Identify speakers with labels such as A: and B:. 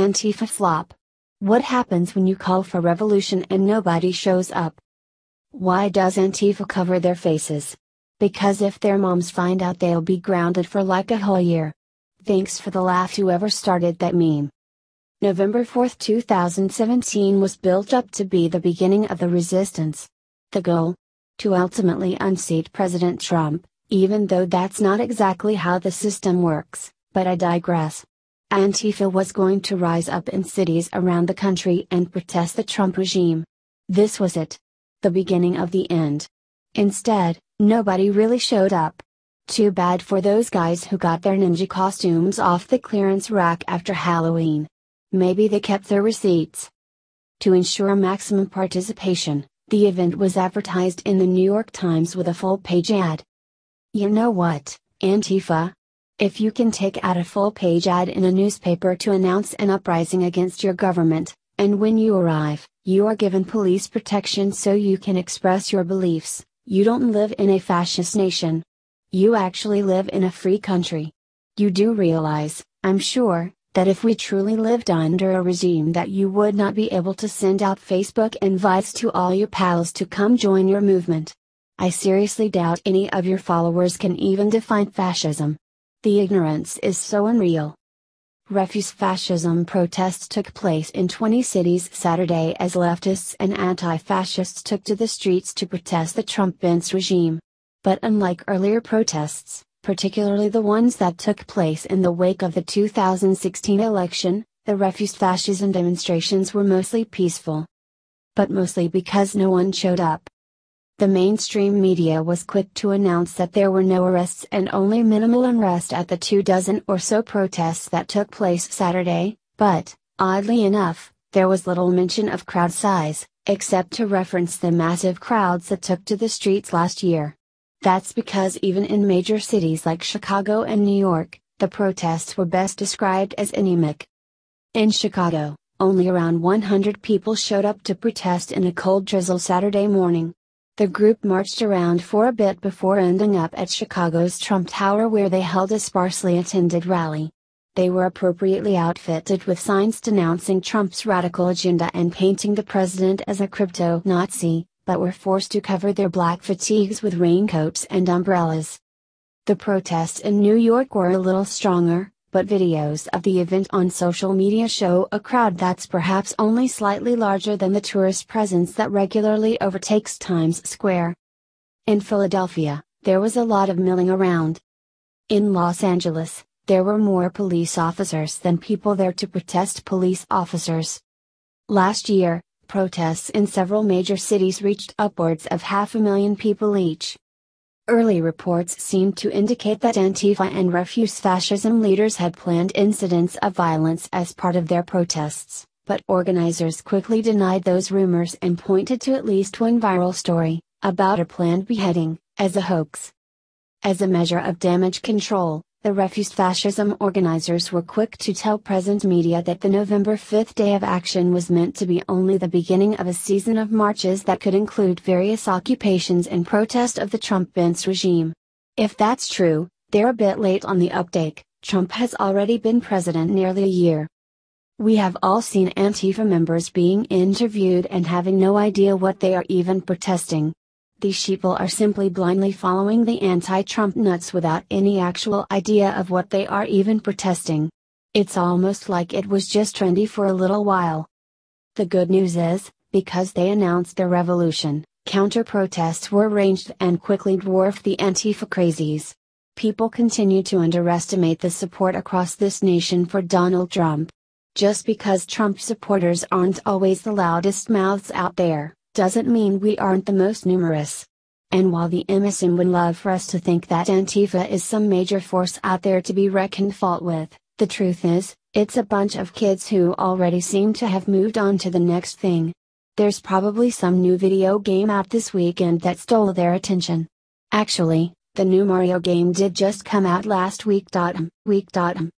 A: Antifa flop. What happens when you call for revolution and nobody shows up? Why does Antifa cover their faces? Because if their moms find out they'll be grounded for like a whole year. Thanks for the laugh whoever started that meme. November 4, 2017 was built up to be the beginning of the resistance. The goal? To ultimately unseat President Trump, even though that's not exactly how the system works, but I digress. Antifa was going to rise up in cities around the country and protest the Trump regime. This was it. The beginning of the end. Instead, nobody really showed up. Too bad for those guys who got their ninja costumes off the clearance rack after Halloween. Maybe they kept their receipts. To ensure maximum participation, the event was advertised in the New York Times with a full page ad. You know what, Antifa, if you can take out a full page ad in a newspaper to announce an uprising against your government, and when you arrive, you are given police protection so you can express your beliefs, you don't live in a fascist nation. You actually live in a free country. You do realize, I'm sure, that if we truly lived under a regime that you would not be able to send out Facebook invites to all your pals to come join your movement. I seriously doubt any of your followers can even define fascism the ignorance is so unreal. Refuse fascism protests took place in 20 cities Saturday as leftists and anti fascists took to the streets to protest the Trump Vince regime. But unlike earlier protests, particularly the ones that took place in the wake of the 2016 election, the refuse fascism demonstrations were mostly peaceful. But mostly because no one showed up. The mainstream media was quick to announce that there were no arrests and only minimal unrest at the two dozen or so protests that took place Saturday, but, oddly enough, there was little mention of crowd size, except to reference the massive crowds that took to the streets last year. That's because even in major cities like Chicago and New York, the protests were best described as anemic. In Chicago, only around 100 people showed up to protest in a cold drizzle Saturday morning, the group marched around for a bit before ending up at Chicago's Trump Tower where they held a sparsely attended rally. They were appropriately outfitted with signs denouncing Trump's radical agenda and painting the president as a crypto Nazi, but were forced to cover their black fatigues with raincoats and umbrellas. The protests in New York were a little stronger, but videos of the event on social media show a crowd that's perhaps only slightly larger than the tourist presence that regularly overtakes Times Square. In Philadelphia, there was a lot of milling around. In Los Angeles, there were more police officers than people there to protest police officers. Last year, protests in several major cities reached upwards of half a million people each. Early reports seemed to indicate that Antifa and refuse fascism leaders had planned incidents of violence as part of their protests, but organizers quickly denied those rumors and pointed to at least one viral story, about a planned beheading, as a hoax. As a measure of damage control, the Refused fascism organizers were quick to tell present media that the November 5th day of action was meant to be only the beginning of a season of marches that could include various occupations in protest of the Trump Vince regime. If that's true, they're a bit late on the uptake, Trump has already been president nearly a year. We have all seen Antifa members being interviewed and having no idea what they are even protesting these sheeple are simply blindly following the anti Trump nuts without any actual idea of what they are even protesting. It's almost like it was just trendy for a little while. The good news is, because they announced their revolution, counter protests were arranged and quickly dwarfed the Antifa crazies. People continue to underestimate the support across this nation for Donald Trump. Just because Trump supporters aren't always the loudest mouths out there doesn't mean we aren't the most numerous. And while the MSM would love for us to think that Antifa is some major force out there to be reckoned fault with, the truth is, it's a bunch of kids who already seem to have moved on to the next thing. There's probably some new video game out this weekend that stole their attention. Actually, the new Mario game did just come out last week. Week.